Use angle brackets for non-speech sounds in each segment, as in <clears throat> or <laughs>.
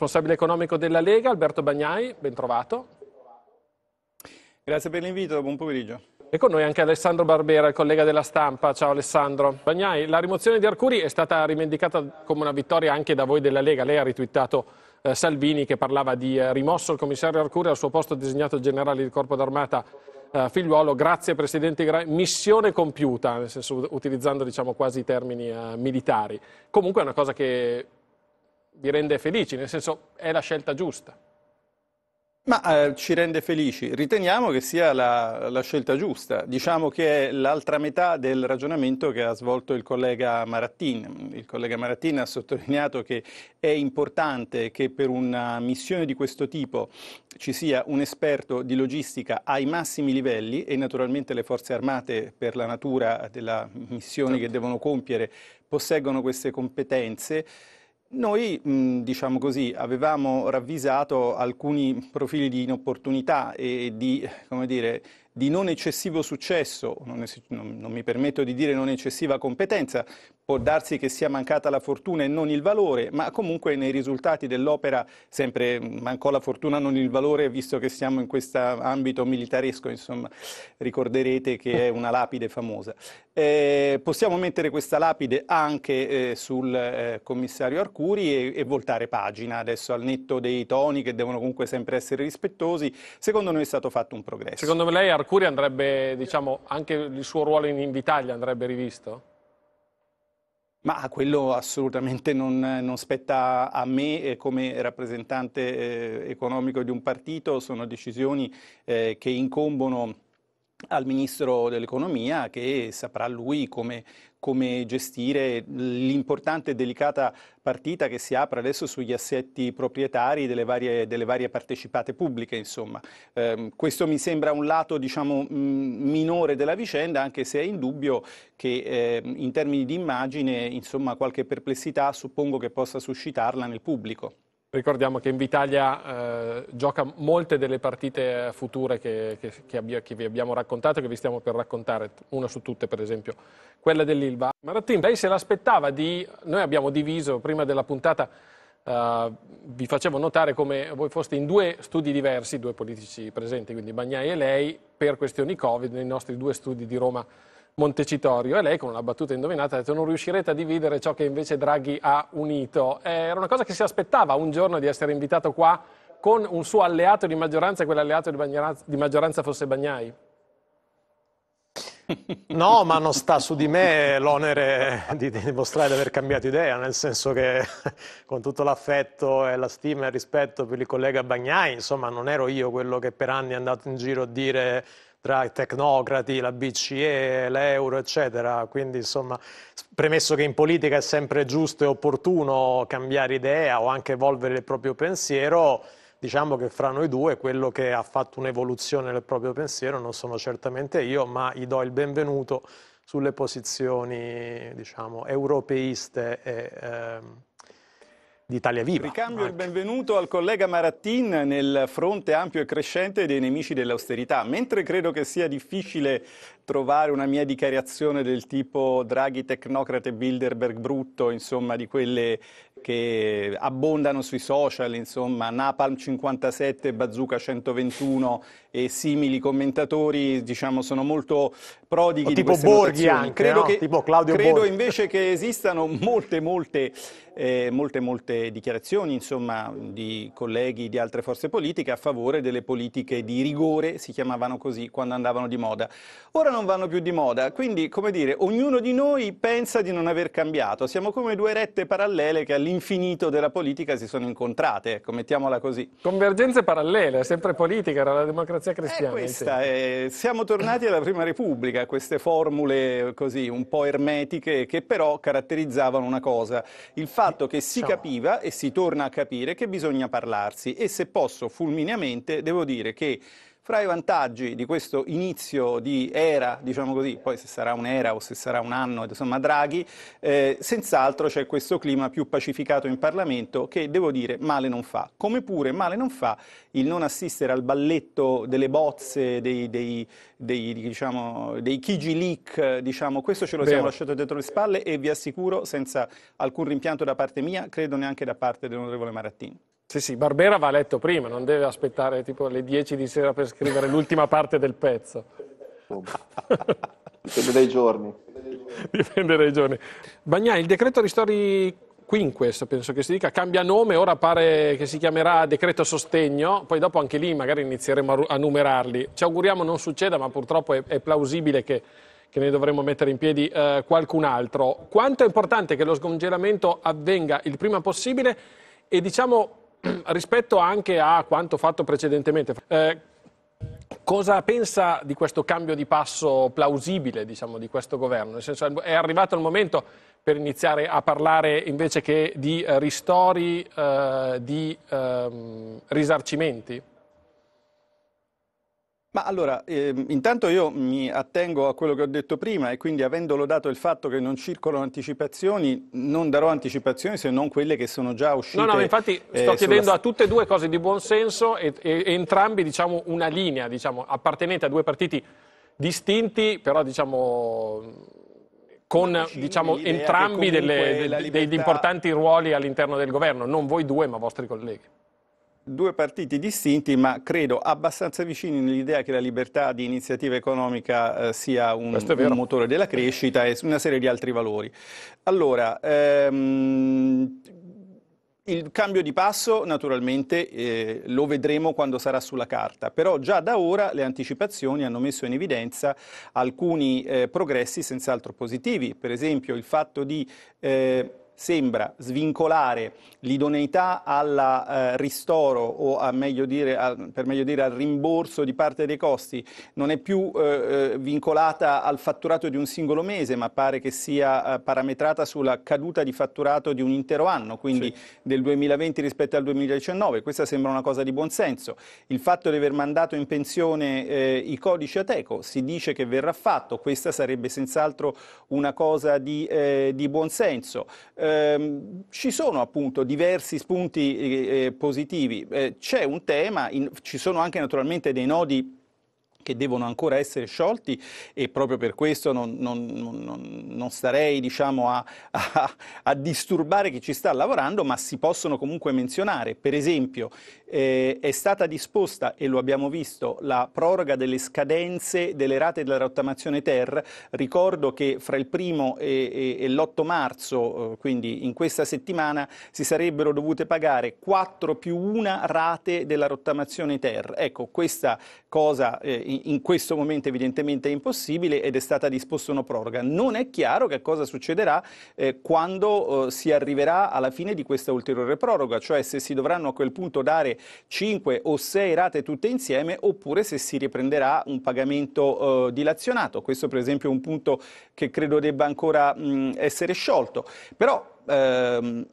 responsabile economico della Lega, Alberto Bagnai, ben trovato. Grazie per l'invito, buon pomeriggio. E con noi anche Alessandro Barbera, il collega della stampa. Ciao Alessandro. Bagnai, la rimozione di Arcuri è stata rivendicata come una vittoria anche da voi della Lega. Lei ha ritwittato eh, Salvini che parlava di eh, rimosso il commissario Arcuri al suo posto designato generale di corpo d'armata eh, Figliuolo. Grazie Presidente Gra missione compiuta, nel senso utilizzando diciamo, quasi i termini eh, militari. Comunque è una cosa che vi rende felici, nel senso è la scelta giusta. Ma eh, ci rende felici, riteniamo che sia la, la scelta giusta, diciamo che è l'altra metà del ragionamento che ha svolto il collega Marattin. Il collega Marattin ha sottolineato che è importante che per una missione di questo tipo ci sia un esperto di logistica ai massimi livelli e naturalmente le forze armate per la natura della missione certo. che devono compiere posseggono queste competenze. Noi, diciamo così, avevamo ravvisato alcuni profili di inopportunità e di, come dire, di non eccessivo successo, non, es- non, non mi permetto di dire non eccessiva competenza, può darsi che sia mancata la fortuna e non il valore, ma comunque nei risultati dell'opera sempre mancò la fortuna, non il valore, visto che siamo in questo ambito militaresco, insomma, ricorderete che è una lapide famosa. Eh, possiamo mettere questa lapide anche eh, sul eh, commissario Arcuri e, e voltare pagina, adesso al netto dei toni che devono comunque sempre essere rispettosi, secondo noi è stato fatto un progresso. Secondo lei Arcuri andrebbe, diciamo, anche il suo ruolo in Invitalia andrebbe rivisto? Ma quello assolutamente non, non, spetta a me eh, come rappresentante eh, economico di un partito, sono decisioni eh, che incombono al Ministro dell'Economia che saprà lui come, come gestire l'importante e delicata partita che si apre adesso sugli assetti proprietari delle varie, delle varie partecipate pubbliche. Eh, questo mi sembra un lato diciamo, minore della vicenda, anche se è indubbio che eh, in termini di immagine insomma, qualche perplessità suppongo che possa suscitarla nel pubblico. Ricordiamo che Invitalia eh, gioca molte delle partite future che, che, che, abbia, che vi abbiamo raccontato e che vi stiamo per raccontare, una su tutte per esempio, quella dell'Ilva. Marattin, lei se l'aspettava di... Noi abbiamo diviso prima della puntata, eh, vi facevo notare come voi foste in due studi diversi, due politici presenti, quindi Bagnai e lei, per questioni Covid, nei nostri due studi di Roma Montecitorio e lei con una battuta indovinata ha detto non riuscirete a dividere ciò che invece Draghi ha unito. Eh, era una cosa che si aspettava un giorno di essere invitato qua con un suo alleato di maggioranza e quell'alleato di maggioranza fosse Bagnai? <laughs> No, ma non sta su di me l'onere di dimostrare di aver cambiato idea, nel senso che <laughs> con tutto l'affetto e la stima e il rispetto per il collega Bagnai, insomma, non ero io quello che per anni è andato in giro a dire tra i tecnocrati, la BCE, l'euro, eccetera. Quindi, insomma, premesso che in politica è sempre giusto e opportuno cambiare idea o anche evolvere il proprio pensiero, diciamo che fra noi due quello che ha fatto un'evoluzione nel proprio pensiero non sono certamente io, ma gli do il benvenuto sulle posizioni, diciamo, europeiste e... Eh, di Viva. Ricambio il ecco. benvenuto al collega Marattin nel fronte ampio e crescente dei nemici dell'austerità. Mentre credo che sia difficile trovare una mia dichiarazione del tipo Draghi tecnocrate Bilderberg brutto, insomma di quelle che abbondano sui social, insomma, Napalm 57, Bazooka 121 e simili commentatori, diciamo, sono molto prodighi o tipo Borghi notazioni. anche, credo, no? che, tipo Claudio credo Borghi. invece che esistano molte, molte, eh, molte, molte dichiarazioni, insomma, di colleghi di altre forze politiche a favore delle politiche di rigore, si chiamavano così, quando andavano di moda. Ora non vanno più di moda, quindi, come dire, ognuno di noi pensa di non aver cambiato, siamo come due rette parallele che all'inizio dell'infinito della politica si sono incontrate, ecco, mettiamola così. Convergenze parallele, sempre politica, era la democrazia eh, cristiana. È questa, eh, siamo tornati alla Prima Repubblica, queste formule così un po' ermetiche che però caratterizzavano una cosa, il fatto che si Ciao. capiva e si torna a capire che bisogna parlarsi e se posso fulmineamente devo dire che fra i vantaggi di questo inizio di era, diciamo così, poi se sarà un'era o se sarà un anno, insomma Draghi, eh, senz'altro c'è questo clima più pacificato in Parlamento che devo dire male non fa, come pure male non fa il non assistere al balletto delle bozze, dei, dei dei, diciamo, dei Kiji leak, diciamo, questo ce lo Vero. siamo lasciato dietro le spalle e vi assicuro senza alcun rimpianto da parte mia, credo neanche da parte dell'onorevole Marattini. Sì, sì, Barbera va a letto prima, non deve aspettare tipo le 10 di sera per scrivere <laughs> l'ultima parte del pezzo. Dipende dai giorni. Dipende dai giorni. Bagnai, il decreto ristori Quinques, penso che si dica, cambia nome, ora pare che si chiamerà decreto sostegno, poi dopo anche lì magari inizieremo a numerarli. Ci auguriamo non succeda, ma purtroppo è, è plausibile che, che, ne dovremo mettere in piedi eh, qualcun altro. Quanto è importante che lo scongelamento avvenga il prima possibile e diciamo <clears throat> rispetto anche a quanto fatto precedentemente. Eh, Cosa pensa di questo cambio di passo plausibile diciamo, di questo governo? Nel senso, è arrivato il momento per iniziare a parlare invece che di ristori, eh, di ehm, risarcimenti? Ma allora, ehm, intanto io mi attengo a quello che ho detto prima e quindi avendo lodato il fatto che non circolano anticipazioni, non darò anticipazioni se non quelle che sono già uscite. No, no, infatti eh, sto chiedendo sulla... a tutte e due cose di buonsenso e, e, e entrambi diciamo, una linea, diciamo, appartenente a due partiti distinti, però diciamo, con diciamo, entrambi delle, dei, degli importanti ruoli all'interno del governo, non voi due ma vostri colleghi due partiti distinti, ma credo abbastanza vicini nell'idea che la libertà di iniziativa economica eh, sia un, un, motore della crescita e una serie di altri valori. Allora, ehm, il cambio di passo naturalmente eh, lo vedremo quando sarà sulla carta, però già da ora le anticipazioni hanno messo in evidenza alcuni eh, progressi senz'altro positivi, per esempio il fatto di eh, sembra svincolare l'idoneità al eh, ristoro o a meglio dire, al, per meglio dire al rimborso di parte dei costi, non è più eh, eh, vincolata al fatturato di un singolo mese, ma pare che sia eh, parametrata sulla caduta di fatturato di un intero anno, quindi sì. del 2020 rispetto al 2019. Questa sembra una cosa di buonsenso. Il fatto di aver mandato in pensione eh, i codici Ateco si dice che verrà fatto, questa sarebbe senz'altro una cosa di, eh, di buonsenso. Eh, ehm, ci sono appunto diversi spunti eh, eh, positivi. Eh, c'è un tema, in, ci sono anche naturalmente dei nodi che devono ancora essere sciolti e proprio per questo non, non, non, non starei diciamo, a, a, a, disturbare chi ci sta lavorando, ma si possono comunque menzionare. Per esempio eh, è stata disposta, e lo abbiamo visto, la proroga delle scadenze delle rate della rottamazione TER. Ricordo che fra il primo e, e, e l'8 marzo, eh, quindi in questa settimana, si sarebbero dovute pagare 4 più 1 rate della rottamazione TER. Ecco, questa cosa... Eh, in questo momento evidentemente è impossibile ed è stata disposta una proroga. Non è chiaro che cosa succederà eh, quando eh, si arriverà alla fine di questa ulteriore proroga, cioè se si dovranno a quel punto dare 5 o 6 rate tutte insieme oppure se si riprenderà un pagamento eh, dilazionato. Questo per esempio è un punto che credo debba ancora mh, mm, essere sciolto. Però ehm,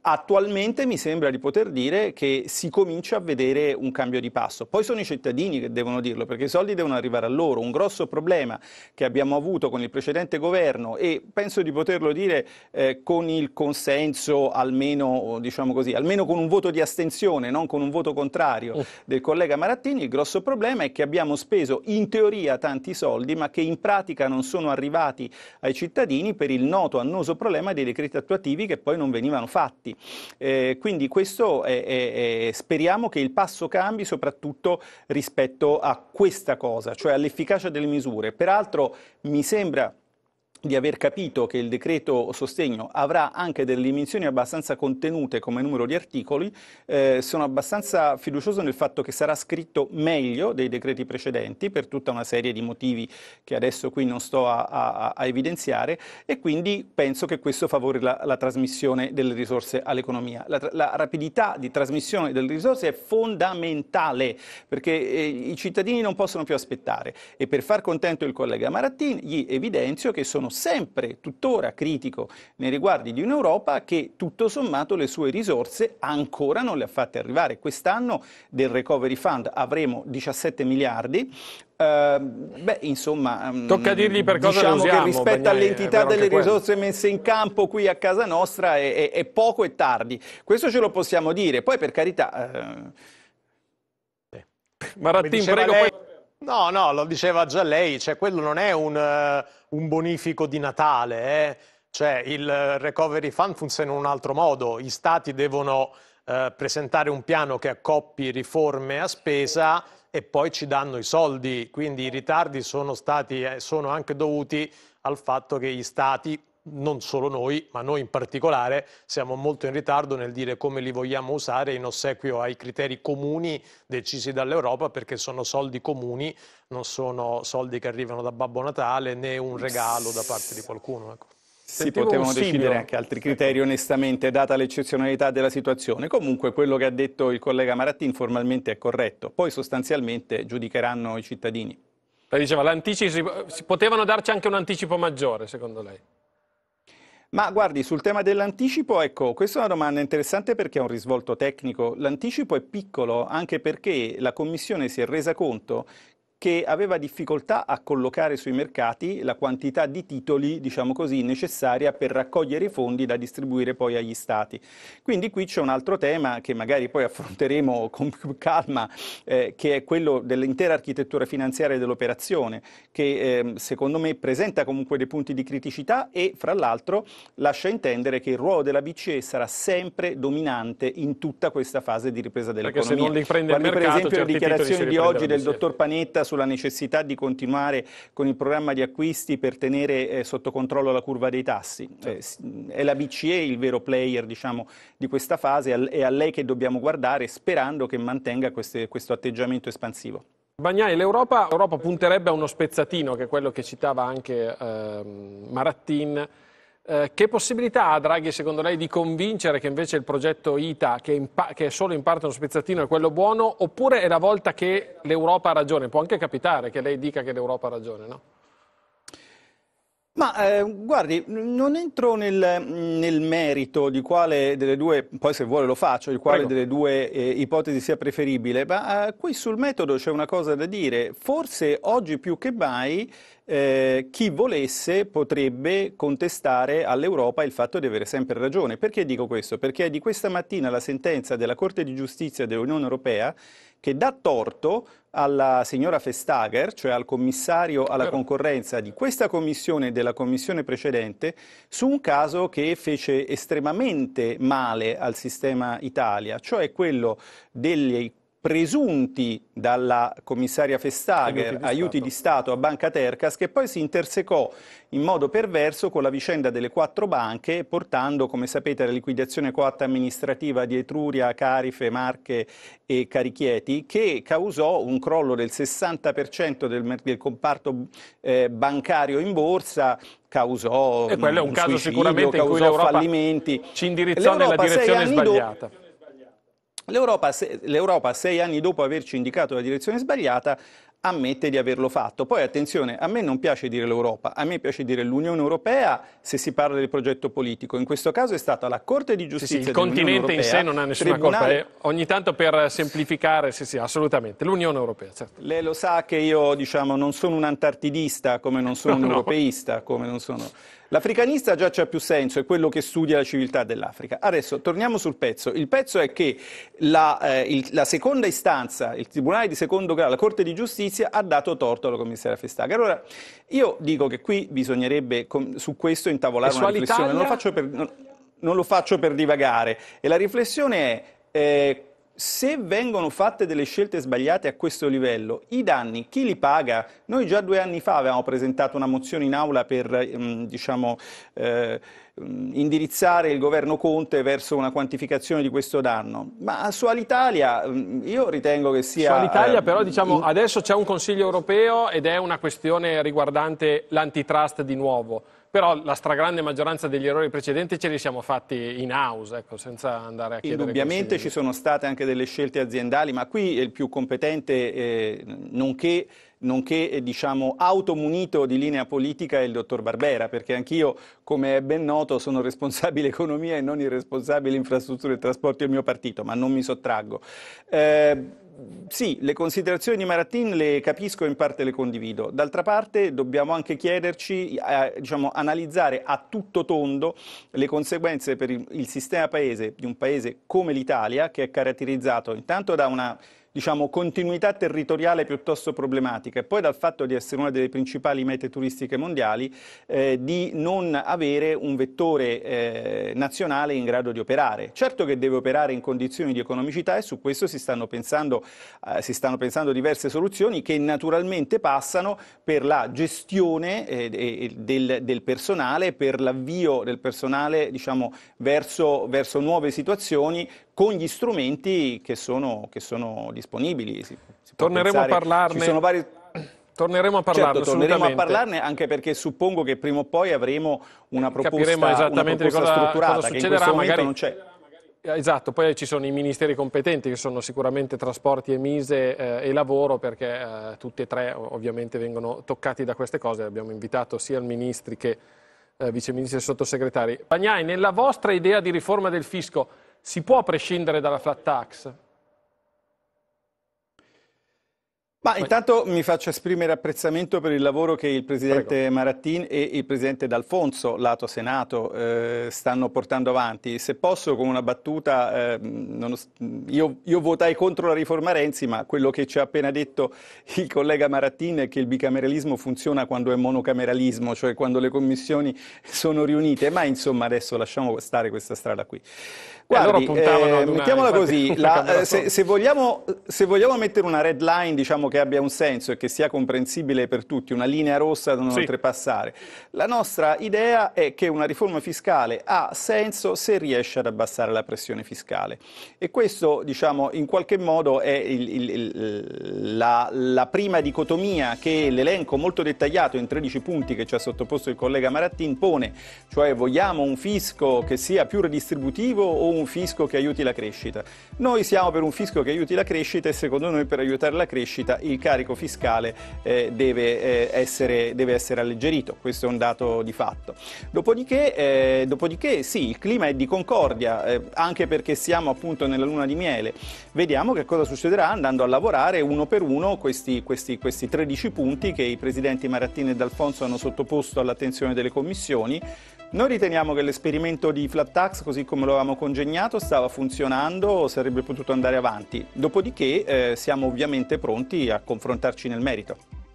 attualmente mi sembra di poter dire che si comincia a vedere un cambio di passo. Poi sono i cittadini che devono dirlo, perché i soldi devono arrivare a loro. Un grosso problema che abbiamo avuto con il precedente governo e penso di poterlo dire eh, con il consenso, almeno, diciamo così, almeno, con un voto di astensione, non con un voto contrario oh. del collega Marattini, il grosso problema è che abbiamo speso in teoria tanti soldi, ma che in pratica non sono arrivati ai cittadini per il noto annoso problema dei decreti attuativi che poi non venivano fatti fatti. Eh, quindi questo è, è, è, speriamo che il passo cambi soprattutto rispetto a questa cosa, cioè all'efficacia delle misure. Peraltro mi sembra di aver capito che il decreto sostegno avrà anche delle dimensioni abbastanza contenute come numero di articoli, eh, sono abbastanza fiducioso nel fatto che sarà scritto meglio dei decreti precedenti per tutta una serie di motivi che adesso qui non sto a, a, a evidenziare e quindi penso che questo favorirà la, la trasmissione delle risorse all'economia. La, la, rapidità di trasmissione delle risorse è fondamentale perché eh, i cittadini non possono più aspettare e per far contento il collega Marattin gli evidenzio che sono sono sempre tuttora critico nei riguardi di un'Europa che tutto sommato le sue risorse ancora non le ha fatte arrivare. Quest'anno del Recovery Fund avremo 17 miliardi, Uh, beh, insomma, mm, tocca dirgli per cosa diciamo usiamo, che rispetto all'entità delle risorse messe in campo qui a casa nostra è, è, è, poco e tardi. Questo ce lo possiamo dire. Poi, per carità, uh... Marattin, prego. Lei... Poi... No, no, lo diceva già lei, cioè quello non è un, uh, un bonifico di Natale, eh. cioè il eh, Recovery Fund funziona in un altro modo, gli stati devono uh, presentare un piano che accoppi riforme a spesa e poi ci danno i soldi, quindi i ritardi sono, stati, eh, sono anche dovuti al fatto che gli stati non solo noi, ma noi in particolare, siamo molto in ritardo nel dire come li vogliamo usare in ossequio ai criteri comuni decisi dall'Europa, perché sono soldi comuni, non sono soldi che arrivano da Babbo Natale né un regalo da parte di qualcuno. Ecco. Si potevano decidere anche altri criteri, onestamente, data l'eccezionalità della situazione. Comunque, quello che ha detto il collega Marattin formalmente è corretto. Poi, sostanzialmente, giudicheranno i cittadini. Lei diceva, si potevano darci anche un anticipo maggiore, secondo lei? Ma guardi, sul tema dell'anticipo, ecco, questa è una domanda interessante perché ha un risvolto tecnico. L'anticipo è piccolo anche perché la Commissione si è resa conto che aveva difficoltà a collocare sui mercati la quantità di titoli, diciamo così, necessaria per raccogliere i fondi da distribuire poi agli stati. Quindi qui c'è un altro tema che magari poi affronteremo <laughs> con più calma, eh, che è quello dell'intera architettura finanziaria dell'operazione, che eh, secondo me presenta comunque dei punti di criticità e fra l'altro lascia intendere che il ruolo della BCE sarà sempre dominante in tutta questa fase di ripresa dell'economia. Perché se non li prende Guardi, il mercato, per esempio le dichiarazioni di oggi del dottor Panetta sulla necessità di continuare con il programma di acquisti per tenere eh, sotto controllo la curva dei tassi. Cioè, è la BCE il vero player diciamo, di questa fase, è a lei che dobbiamo guardare sperando che mantenga queste, questo atteggiamento espansivo. Bagnai, l'Europa punterebbe a uno spezzatino, che è quello che citava anche eh, Marattin, eh, che possibilità ha Draghi, secondo lei, di convincere che invece il progetto ITA, che, pa- che, è solo in parte uno spezzattino, è quello buono? Oppure è la volta che l'Europa ha ragione? Può anche capitare che lei dica che l'Europa ha ragione, no? Ma eh, guardi, non entro nel, mhmm, nel, merito di quale delle due, poi se vuole lo faccio, di quale Prego. delle due eh, ipotesi sia preferibile, ma eh, qui sul metodo c'è una cosa da dire. Forse oggi più che mai eh, chi volesse potrebbe contestare all'Europa il fatto di avere sempre ragione. Perché dico questo? Perché è di questa mattina la sentenza della Corte di Giustizia dell'Unione Europea che dà torto alla signora Vestager, cioè al commissario alla concorrenza di questa commissione e della commissione precedente, su un caso che fece estremamente male al sistema Italia, cioè quello dei presunti dalla commissaria Festager, aiuti, di, aiuti Stato. di Stato a Banca Tercas, che poi si intersecò in modo perverso con la vicenda delle quattro banche, portando, come sapete, alla liquidazione coatta amministrativa di Etruria, Carife, Marche e Carichieti, che causò un crollo del 60% del, del comparto eh, bancario in borsa, causò e quello è un, un caso suicidio, sicuramente in cui l'Europa fallimenti. ci indirizzò nella direzione sbagliata. Do- L'Europa, sei anni dopo averci indicato la direzione sbagliata ammette di averlo fatto. Poi attenzione, a me non piace dire l'Europa, a me piace dire l'Unione Europea se si parla del progetto politico. In questo caso è stata la Corte di Giustizia sì, sì, il continente Europea, in sé non ha nessuna tribunale... colpa, eh, ogni tanto per semplificare, sì, sì, assolutamente, l'Unione Europea, certo. Lei lo sa che io, diciamo, non sono un antartidista, come non sono <laughs> no, un europeista, come non sono L'africanista già c'ha più senso, è quello che studia la civiltà dell'Africa. Adesso torniamo sul pezzo. Il pezzo è che la, eh, il, la seconda istanza, il Tribunale di secondo grado, la Corte di Giustizia giustizia ha dato torto alla commissaria Festaga. Allora, io dico che qui bisognerebbe su questo intavolare una riflessione, non lo, per, non, non lo, faccio per divagare. E la riflessione è... Eh, se vengono fatte delle scelte sbagliate a questo livello, i danni chi li paga? Noi già due anni fa avevamo presentato una mozione in aula per, mm, diciamo, eh, indirizzare il governo Conte verso una quantificazione di questo danno. Ma su Alitalia io ritengo che sia... Su Alitalia ehm, però diciamo in... adesso c'è un Consiglio europeo ed è una questione riguardante l'antitrust di nuovo, però la stragrande maggioranza degli errori precedenti ce li siamo fatti in house, ecco, senza andare a chiedere... Indubbiamente ci sono state anche delle scelte aziendali, ma qui è il più competente eh, nonché nonché eh, diciamo, automunito di linea politica è il dottor Barbera, perché anch'io, come è ben noto, sono responsabile <laughs> economia e non il responsabile infrastrutture e trasporti del mio partito, ma non mi sottraggo. Eh, sì, le considerazioni di Maratin le capisco e in parte le condivido. D'altra parte dobbiamo anche chiederci, eh, diciamo, analizzare a tutto tondo le conseguenze per il, il sistema paese di un paese come l'Italia, che è caratterizzato intanto da una diciamo, continuità territoriale piuttosto problematica e poi dal fatto di essere una delle principali mete turistiche mondiali eh, di non avere un vettore eh, nazionale in grado di operare. Certo che deve operare in condizioni di economicità e su questo si stanno pensando, eh, si stanno pensando diverse soluzioni che naturalmente passano per la gestione eh, del, del, personale, per l'avvio del personale diciamo, verso, verso nuove situazioni con gli strumenti che sono, che sono disponibili. Si, si Torneremo pensare, a parlarne. Ci sono vari... Torneremo a parlarne, certo, torneremo a parlarne anche perché suppongo che prima o poi avremo una proposta, Capiremo esattamente una proposta cosa, strutturata cosa succederà, che in magari... non c'è. Eh, esatto, poi ci sono i ministeri competenti che sono sicuramente trasporti e mise eh, e lavoro perché eh, tutti e tre ovviamente vengono toccati da queste cose. Abbiamo invitato sia il ministri che eh, viceministri e sottosegretari. Bagnai, nella vostra idea di riforma del fisco si può prescindere dalla flat tax, Ma intanto mi faccio esprimere apprezzamento per il lavoro che il Presidente Prego. Marattin e il Presidente D'Alfonso, lato Senato, eh, stanno portando avanti. Se posso, con una battuta, eh, non, io, io, votai contro la riforma Renzi, ma quello che ci ha appena detto il collega Marattin è che il bicameralismo funziona quando è monocameralismo, cioè quando le commissioni sono riunite. Ma insomma, adesso lasciamo stare questa strada qui. Guardi, eh, mettiamola così, <laughs> la, se, se, vogliamo, se vogliamo mettere una red line, diciamo che abbia un senso e che sia comprensibile per tutti, una linea rossa da non sì. oltrepassare. La nostra idea è che una riforma fiscale ha senso se riesce ad abbassare la pressione fiscale. E questo, diciamo, in qualche modo è il, il, il, la, la prima dicotomia che l'elenco molto dettagliato in 13 punti che ci ha sottoposto il collega Marattin pone, cioè vogliamo un fisco che sia più redistributivo o un fisco che aiuti la crescita? Noi siamo per un fisco che aiuti la crescita e secondo noi per aiutare la crescita il carico fiscale eh, deve, eh, essere, deve, essere, alleggerito, questo è un dato di fatto. Dopodiché, eh, dopodiché sì, il clima è di concordia, eh, anche perché siamo appunto nella luna di miele, vediamo che cosa succederà andando a lavorare uno per uno questi, questi, questi 13 punti che i presidenti Marattini e D'Alfonso hanno sottoposto all'attenzione delle commissioni, noi riteniamo che l'esperimento di flat tax, così come lo avevamo congegnato, stava funzionando, sarebbe potuto andare avanti. Dopodiché eh, siamo ovviamente pronti a confrontarci nel merito.